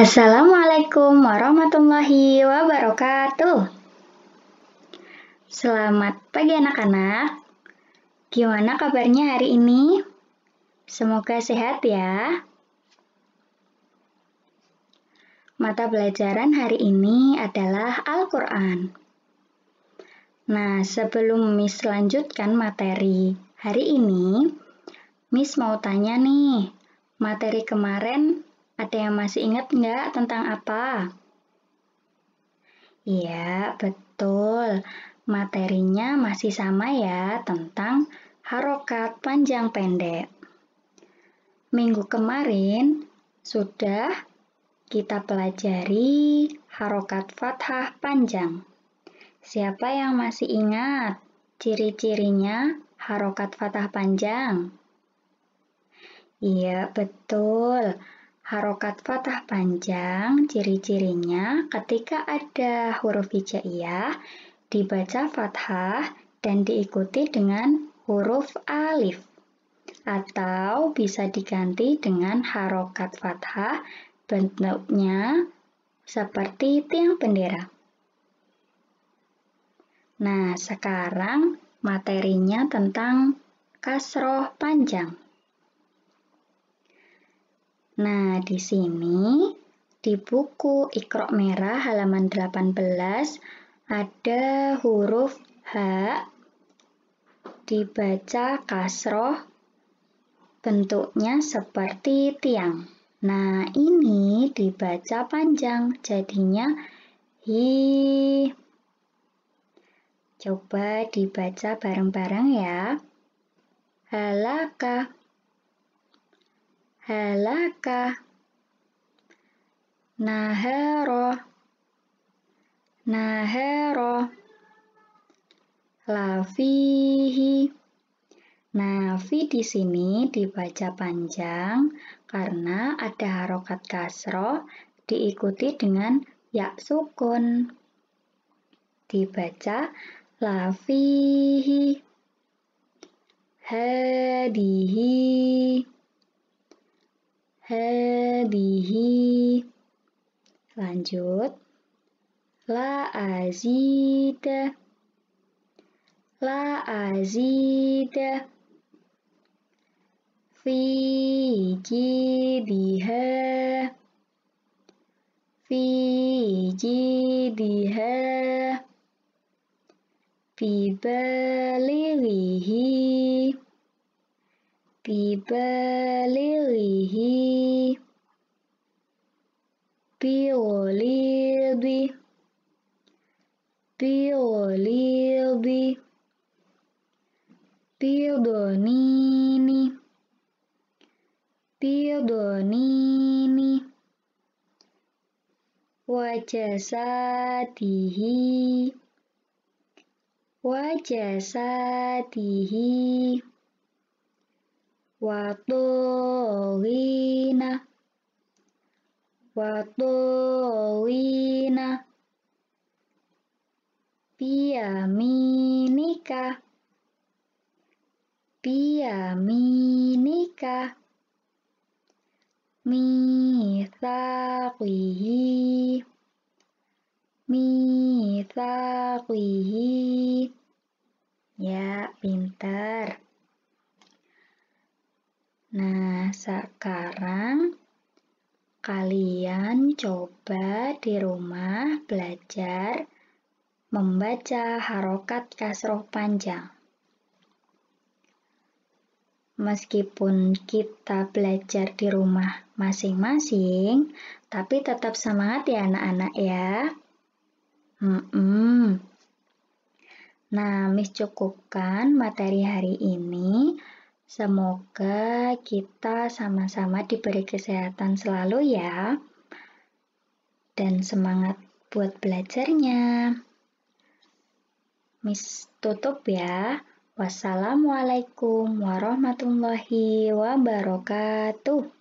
Assalamualaikum warahmatullahi wabarakatuh. Selamat pagi anak-anak. Gimana kabarnya hari ini? Semoga sehat ya. Mata pelajaran hari ini adalah Al-Qur'an. Nah, sebelum Miss lanjutkan materi hari ini, Miss mau tanya nih, materi kemarin ada yang masih ingat nggak tentang apa? Iya, betul. Materinya masih sama ya tentang harokat panjang pendek. Minggu kemarin sudah kita pelajari harokat fathah panjang. Siapa yang masih ingat ciri-cirinya harokat fathah panjang? Iya, betul. Harokat fathah panjang ciri-cirinya ketika ada huruf hijaiyah dibaca fathah dan diikuti dengan huruf alif atau bisa diganti dengan harokat fathah bentuknya seperti tiang bendera. Nah, sekarang materinya tentang kasroh panjang. Nah, di sini di buku ikrok Merah halaman 18 ada huruf H dibaca kasroh bentuknya seperti tiang. Nah, ini dibaca panjang jadinya hi. Coba dibaca bareng-bareng ya. halakah halaka nahero, nahero, lafihi Nafi di sini dibaca panjang karena ada harokat kasroh diikuti dengan ya sukun. Dibaca lafihi hadihi hadihi lanjut la azida la azida fi jidiha fi jidiha fi balighihi Pililili, pililili, pililili, pil donini, pil donini, Watolina Watolina Piaminika Piaminika Mithaqihi Mithaqihi Ya, pintar. Nah, sekarang kalian coba di rumah belajar membaca harokat kasroh panjang. Meskipun kita belajar di rumah masing-masing, tapi tetap semangat ya anak-anak ya. Hmm. Nah, Miss cukupkan materi hari ini. Semoga kita sama-sama diberi kesehatan selalu ya. Dan semangat buat belajarnya. Miss tutup ya. Wassalamualaikum warahmatullahi wabarakatuh.